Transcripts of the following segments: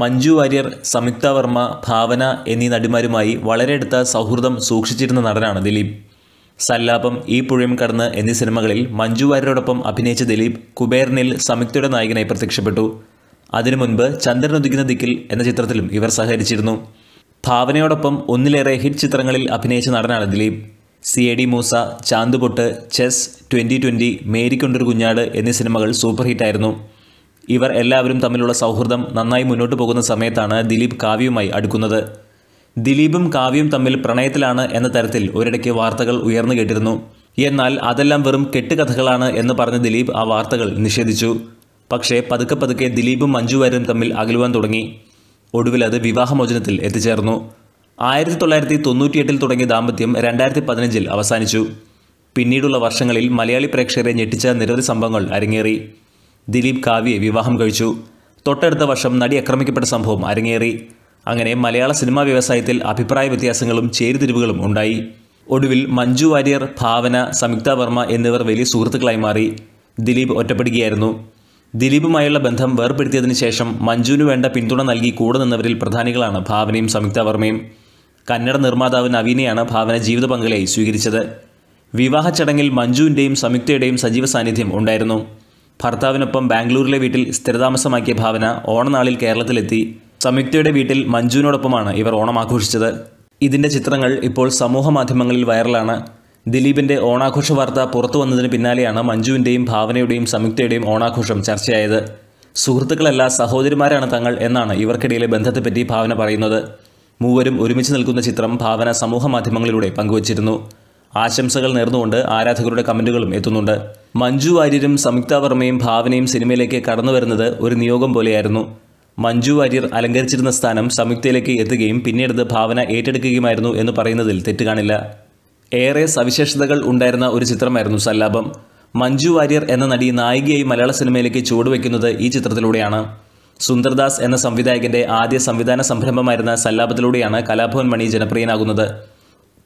മഞ്ജു വാര്യർ സംയുക്ത വർമ്മ ഭാവന എന്നീ നടിമാരുമായി വളരെ അടുത്ത സൗഹൃദം സൂക്ഷിച്ചിരുന്ന നടനാണ് ദിലീപ് സല്ലാപം ഈ പുഴയും കടന്ന് എന്നീ സിനിമകളിൽ മഞ്ജു വാര്യരോടൊപ്പം അഭിനയിച്ച ദിലീപ് കുബേറിനിൽ സംയുക്തയുടെ നായകനായി പ്രത്യക്ഷപ്പെട്ടു അതിനു മുൻപ് ചന്ദ്രൻ ഉദിക്കുന്ന ദിക്കിൽ എന്ന ചിത്രത്തിലും ഇവർ സഹകരിച്ചിരുന്നു ഭാവനയോടൊപ്പം ഒന്നിലേറെ ഹിറ്റ് ചിത്രങ്ങളിൽ അഭിനയിച്ച നടനാണ് Dileep C A D Moosa Chanthupottu chess twenty twenty Marykkundoru Kunjaadu എന്നീ സിനിമകൾ സൂപ്പർ ഹിറ്റായിരുന്നു ഇവർ എല്ലാവരും തമ്മിലുള്ള സൗഹൃദം നന്നായി മുന്നോട്ട് പോകുന്ന സമയത്താണ് ദിലീപ് കാവ്യവുമായി അടുക്കുന്നത് ദിലീപും കാവ്യയും തമ്മിൽ പ്രണയത്തിലാണ് എന്ന തരത്തിൽ ഒരിടയ്ക്ക് വാർത്തകൾ ഉയർന്നു കേട്ടിരുന്നു എന്നാൽ അതെല്ലാം വെറും കെട്ടുകഥകളാണ് എന്ന് പറഞ്ഞ ദിലീപ് ആ വാർത്തകൾ നിഷേധിച്ചു പക്ഷേ പതുക്കെ പതുക്കെ ദിലീപും മഞ്ജു വാര്യരും തമ്മിൽ അകലുവാൻ തുടങ്ങി ഒടുവിൽ അത് വിവാഹമോചനത്തിൽ എത്തിച്ചേർന്നു ആയിരത്തി തൊള്ളായിരത്തി തൊണ്ണൂറ്റിയെട്ടിൽ തുടങ്ങിയ ദാമ്പത്യം രണ്ടായിരത്തി പതിനഞ്ചിൽ അവസാനിച്ചു പിന്നീടുള്ള വർഷങ്ങളിൽ മലയാളി പ്രേക്ഷകരെ ഞെട്ടിച്ച നിരവധി സംഭവങ്ങൾ അരങ്ങേറി ദിലീപ് കാവ്യെ വിവാഹം കഴിച്ചു തൊട്ടടുത്ത വർഷം നടി ആക്രമിക്കപ്പെട്ട സംഭവം അരങ്ങേറി അങ്ങനെ മലയാള സിനിമാ വ്യവസായത്തിൽ അഭിപ്രായ വ്യത്യാസങ്ങളും ചേരുതിരിവുകളും ഉണ്ടായി ഒടുവിൽ മഞ്ജു വാര്യർ ഭാവന സംയുക്ത വർമ്മ എന്നിവർ വലിയ സുഹൃത്തുക്കളായി മാറി ദിലീപ് ഒറ്റപ്പെടുകയായിരുന്നു ദിലീപുമായുള്ള ബന്ധം വേർപ്പെടുത്തിയതിനു ശേഷം മഞ്ജുവിന് വേണ്ട പിന്തുണ നൽകി കൂടെ നിന്നവരിൽ പ്രധാനികളാണ് ഭാവനയും സംയുക്ത വർമ്മയും കന്നഡ നിർമ്മാതാവ് നവീനയാണ് ഭാവന ജീവിത പങ്കാളിയായി സ്വീകരിച്ചത് വിവാഹ ചടങ്ങിൽ മഞ്ജുവിൻ്റെയും സംയുക്തയുടെയും സജീവ സാന്നിധ്യം ഉണ്ടായിരുന്നു ഭർത്താവിനൊപ്പം ബാംഗ്ലൂരിലെ വീട്ടിൽ സ്ഥിരതാമസമാക്കിയ ഭാവന ഓണനാളിൽ കേരളത്തിലെത്തി സംയുക്തയുടെ വീട്ടിൽ മഞ്ജുവിനോടൊപ്പമാണ് ഇവർ ഓണം ആഘോഷിച്ചത് ഇതിൻ്റെ ചിത്രങ്ങൾ ഇപ്പോൾ സമൂഹ മാധ്യമങ്ങളിൽ വൈറലാണ് ദിലീപിൻ്റെ ഓണാഘോഷ വാർത്ത പുറത്തു വന്നതിന് പിന്നാലെയാണ് മഞ്ജുവിൻ്റെയും ഭാവനയുടെയും സംയുക്തയുടെയും ഓണാഘോഷം ചർച്ചയായത് സുഹൃത്തുക്കളല്ല സഹോദരിമാരാണ് തങ്ങൾ എന്നാണ് ഇവർക്കിടയിലെ ബന്ധത്തെപ്പറ്റി ഭാവന പറയുന്നത് മൂവരും ഒരുമിച്ച് നിൽക്കുന്ന ചിത്രം ഭാവന സമൂഹ മാധ്യമങ്ങളിലൂടെ പങ്കുവച്ചിരുന്നു ആശംസകൾ നേർന്നുകൊണ്ട് ആരാധകരുടെ കമൻറ്റുകളും എത്തുന്നുണ്ട് മഞ്ജു വാര്യരും സംയുക്ത വർമ്മയും ഭാവനയും സിനിമയിലേക്ക് കടന്നു വരുന്നത് ഒരു നിയോഗം പോലെയായിരുന്നു മഞ്ജു വാര്യർ അലങ്കരിച്ചിരുന്ന സ്ഥാനം സംയുക്തയിലേക്ക് എത്തുകയും പിന്നീട് ഭാവന ഏറ്റെടുക്കുകയുമായിരുന്നു എന്ന് പറയുന്നതിൽ തെറ്റുകാണില്ല ഏറെ സവിശേഷതകൾ ഉണ്ടായിരുന്ന ഒരു ചിത്രമായിരുന്നു സല്ലാപം മഞ്ജു വാര്യർ എന്ന നടി നായികയായി മലയാള സിനിമയിലേക്ക് ചുവടുവെക്കുന്നത് ഈ ചിത്രത്തിലൂടെയാണ് സുന്ദർദാസ് എന്ന സംവിധായകന്റെ ആദ്യ സംവിധാന സംരംഭമായിരുന്ന സല്ലാപത്തിലൂടെയാണ് കലാഭവൻ മണി ജനപ്രിയനാകുന്നത്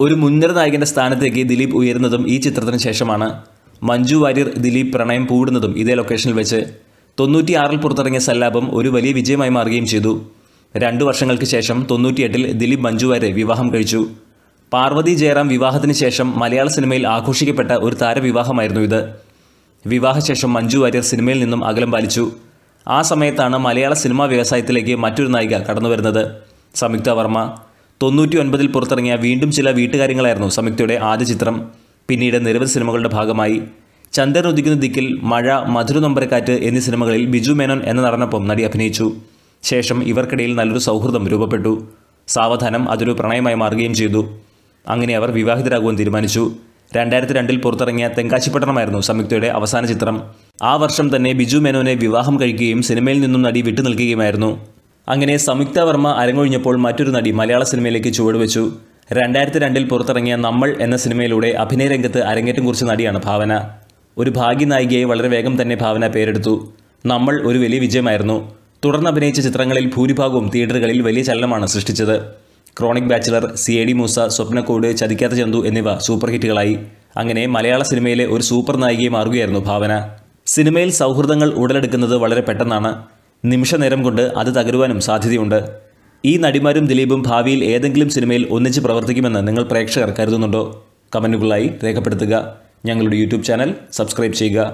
ഒരു മുൻനിര നായകൻ്റെ സ്ഥാനത്തേക്ക് ദിലീപ് ഉയരുന്നതും ഈ ചിത്രത്തിന് ശേഷമാണ് മഞ്ജു വാര്യർ ദിലീപ് പ്രണയം പൂടുന്നതും ഇതേ ലൊക്കേഷനിൽ വെച്ച് തൊണ്ണൂറ്റിയാറിൽ പുറത്തിറങ്ങിയ സല്ലാപം ഒരു വലിയ വിജയമായി മാറുകയും ചെയ്തു രണ്ടു വർഷങ്ങൾക്ക് ശേഷം തൊണ്ണൂറ്റിയെട്ടിൽ ദിലീപ് മഞ്ജു വാര്യർ വിവാഹം കഴിച്ചു പാർവതി ജയറാം വിവാഹത്തിന് ശേഷം മലയാള സിനിമയിൽ ആഘോഷിക്കപ്പെട്ട ഒരു താരവിവാഹമായിരുന്നു ഇത് വിവാഹശേഷം മഞ്ജു വാര്യർ സിനിമയിൽ നിന്നും അകലം പാലിച്ചു ആ സമയത്താണ് മലയാള സിനിമാ വ്യവസായത്തിലേക്ക് മറ്റൊരു നായിക കടന്നുവരുന്നത് സംയുക്ത വർമ്മ തൊണ്ണൂറ്റി ഒൻപതിൽ പുറത്തിറങ്ങിയ വീണ്ടും ചില വീട്ടുകാര്യങ്ങളായിരുന്നു സംയുക്തയുടെ ആദ്യ ചിത്രം പിന്നീട് നിരവധി സിനിമകളുടെ ഭാഗമായി ചന്ദ്രൻ ഉദിക്കുന്ന ദിക്കിൽ മഴ മധുര നൊമ്പരക്കാറ്റ് എന്നീ സിനിമകളിൽ ബിജു മേനോൻ എന്ന നടനൊപ്പം നടി അഭിനയിച്ചു ശേഷം ഇവർക്കിടയിൽ നല്ലൊരു സൗഹൃദം രൂപപ്പെട്ടു സാവധാനം അതൊരു പ്രണയമായി മാറുകയും ചെയ്തു അങ്ങനെ അവർ വിവാഹിതരാകുവാൻ തീരുമാനിച്ചു രണ്ടായിരത്തി രണ്ടിൽ പുറത്തിറങ്ങിയ തെങ്കാശിപ്പട്ടണമായിരുന്നു സംയുക്തയുടെ അവസാന ചിത്രം ആ വർഷം തന്നെ ബിജു മേനോനെ വിവാഹം കഴിക്കുകയും സിനിമയിൽ നിന്നും നടി വിട്ടു നിൽക്കുകയുമായിരുന്നു അങ്ങനെ സംയുക്ത വർമ്മ അരങ്ങൊഴിഞ്ഞപ്പോൾ മറ്റൊരു നടി മലയാള സിനിമയിലേക്ക് ചുവടുവെച്ചു രണ്ടായിരത്തി രണ്ടിൽ പുറത്തിറങ്ങിയ നമ്മൾ എന്ന സിനിമയിലൂടെ അഭിനയ രംഗത്ത് അരങ്ങേറ്റം കുറിച്ച നടിയാണ് ഭാവന ഒരു ഭാഗ്യ നായികയെ വളരെ വേഗം തന്നെ ഭാവന പേരെടുത്തു നമ്മൾ ഒരു വലിയ വിജയമായിരുന്നു തുടർന്ന് അഭിനയിച്ച ചിത്രങ്ങളിൽ ഭൂരിഭാഗവും തിയേറ്ററുകളിൽ വലിയ ചലനമാണ് സൃഷ്ടിച്ചത് chronic bachelor C A D Moosa Swapnakoodu Chathikkatha Chanthu എന്നിവ സൂപ്പർ ഹിറ്റുകളായി അങ്ങനെ മലയാള സിനിമയിലെ ഒരു സൂപ്പർ നായികയെ മാറുകയായിരുന്നു ഭാവന സിനിമയിൽ സൗഹൃദങ്ങൾ ഉടലെടുക്കുന്നത് വളരെ പെട്ടെന്നാണ് നിമിഷനേരം കൊണ്ട് അത് തകരുവാനും സാധ്യതയുണ്ട് ഈ നടിമാരും ദിലീപും ഭാവിയിൽ ഏതെങ്കിലും സിനിമയിൽ ഒന്നിച്ച് പ്രവർത്തിക്കുമെന്ന് നിങ്ങൾ പ്രേക്ഷകർ കരുതുന്നുണ്ടോ കമൻറ്റുകളായി രേഖപ്പെടുത്തുക ഞങ്ങളുടെ യൂട്യൂബ് ചാനൽ സബ്സ്ക്രൈബ് ചെയ്യുക